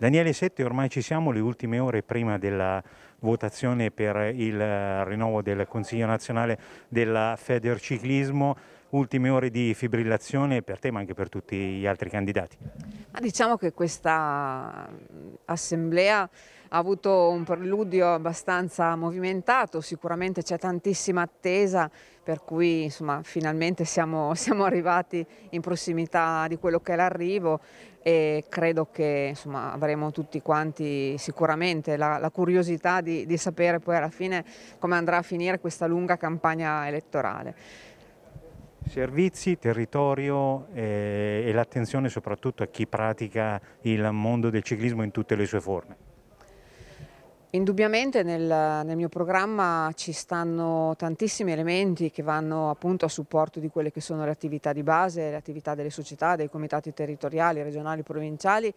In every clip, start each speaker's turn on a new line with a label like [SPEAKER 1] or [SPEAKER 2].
[SPEAKER 1] Daniele Sette, ormai ci siamo, le ultime ore prima della votazione per il eh, rinnovo del Consiglio nazionale della Federciclismo, ultime ore di fibrillazione per te ma anche per tutti gli altri candidati.
[SPEAKER 2] Ma diciamo che questa mm, assemblea ha avuto un preludio abbastanza movimentato, sicuramente c'è tantissima attesa per cui insomma, finalmente siamo, siamo, arrivati in prossimità di quello che è l'arrivo e credo che insomma, avremo tutti quanti sicuramente la, la curiosità di, di sapere poi alla fine come andrà a finire questa lunga campagna elettorale.
[SPEAKER 1] Servizi, territorio eh, e l'attenzione soprattutto a chi pratica il mondo del ciclismo in tutte le sue forme.
[SPEAKER 2] Indubbiamente nel, nel, mio programma ci stanno tantissimi elementi che vanno appunto a supporto di quelle che sono le attività di base, le attività delle società, dei comitati territoriali, regionali, provinciali,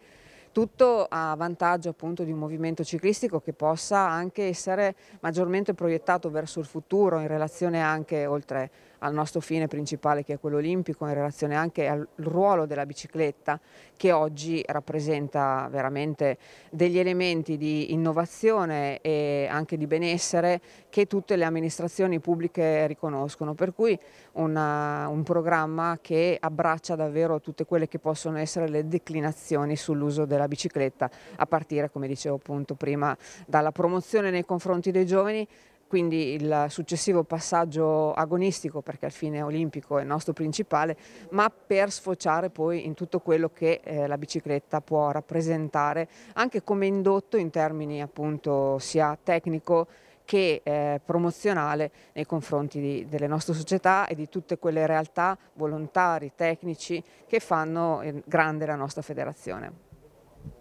[SPEAKER 2] tutto a vantaggio appunto di un movimento ciclistico che possa anche essere maggiormente proiettato verso il futuro in relazione anche oltre al nostro fine principale che è quello olimpico, in relazione anche al ruolo della bicicletta che oggi rappresenta veramente degli elementi di innovazione e anche di benessere che tutte le amministrazioni pubbliche riconoscono, per cui una, un programma che abbraccia davvero tutte quelle che possono essere le declinazioni sull'uso della bicicletta, a partire, come dicevo appunto prima, dalla promozione nei confronti dei giovani quindi il successivo passaggio agonistico, perché al fine olimpico è il nostro principale, ma per sfociare poi in tutto quello che eh, la bicicletta può rappresentare, anche come indotto in termini appunto sia tecnico che eh, promozionale nei confronti di, delle nostre società e di tutte quelle realtà, volontari, tecnici, che fanno eh, grande la nostra federazione.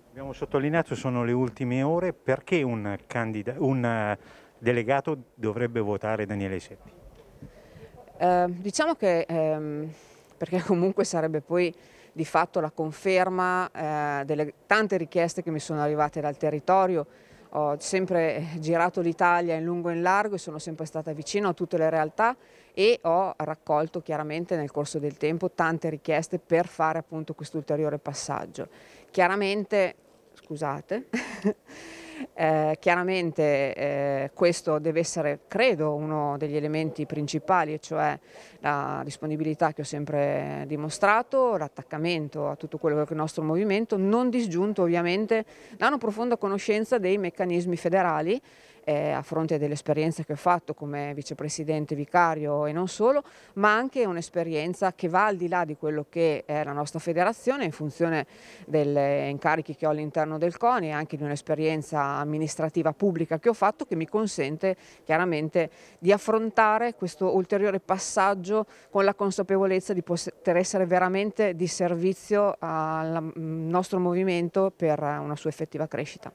[SPEAKER 1] Abbiamo sottolineato, sono le ultime ore, perché un, un delegato dovrebbe votare Daniele Seppi?
[SPEAKER 2] Eh, diciamo che, ehm, perché comunque sarebbe poi di fatto la conferma eh, delle tante richieste che mi sono arrivate dal territorio, ho sempre eh, girato l'Italia in lungo e in largo e sono sempre stata vicino a tutte le realtà e ho raccolto chiaramente nel corso del tempo tante richieste per fare appunto questo ulteriore passaggio. Chiaramente, scusate, Eh, chiaramente eh, questo deve essere, credo, uno degli elementi principali, cioè la disponibilità che ho sempre dimostrato, l'attaccamento a tutto quello che è il nostro movimento, non disgiunto ovviamente da una profonda conoscenza dei meccanismi federali eh, a fronte dell'esperienza che ho fatto come vicepresidente vicario e non solo, ma anche un'esperienza che va al di là di quello che è la nostra federazione in funzione degli incarichi che ho all'interno del CONI e anche di un'esperienza amministrativa pubblica che ho fatto che mi consente chiaramente di affrontare questo ulteriore passaggio con la consapevolezza di poter essere veramente di servizio al nostro movimento per una sua effettiva crescita.